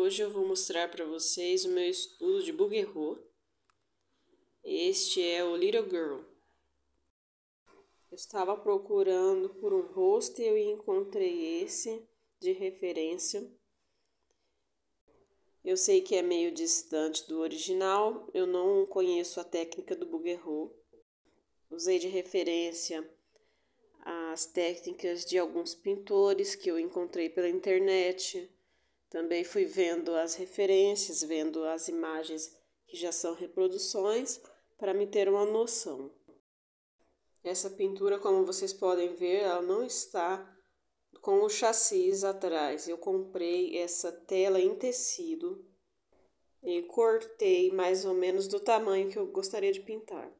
Hoje eu vou mostrar para vocês o meu estudo de Bouguereau. Este é o Little Girl. Eu estava procurando por um hostel e encontrei esse de referência. Eu sei que é meio distante do original, eu não conheço a técnica do Bouguereau. Usei de referência as técnicas de alguns pintores que eu encontrei pela internet também fui vendo as referências, vendo as imagens que já são reproduções, para me ter uma noção. Essa pintura, como vocês podem ver, ela não está com o chassis atrás. Eu comprei essa tela em tecido e cortei mais ou menos do tamanho que eu gostaria de pintar.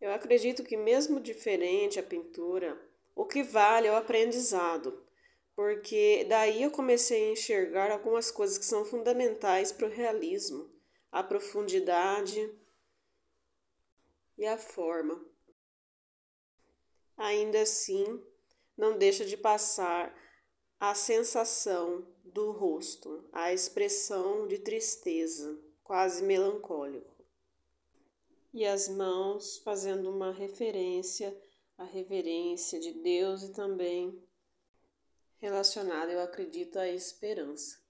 Eu acredito que mesmo diferente a pintura, o que vale é o aprendizado porque daí eu comecei a enxergar algumas coisas que são fundamentais para o realismo: a profundidade e a forma. Ainda assim, não deixa de passar a sensação do rosto, a expressão de tristeza, quase melancólico. E as mãos fazendo uma referência a reverência de Deus e também relacionado, eu acredito, à esperança.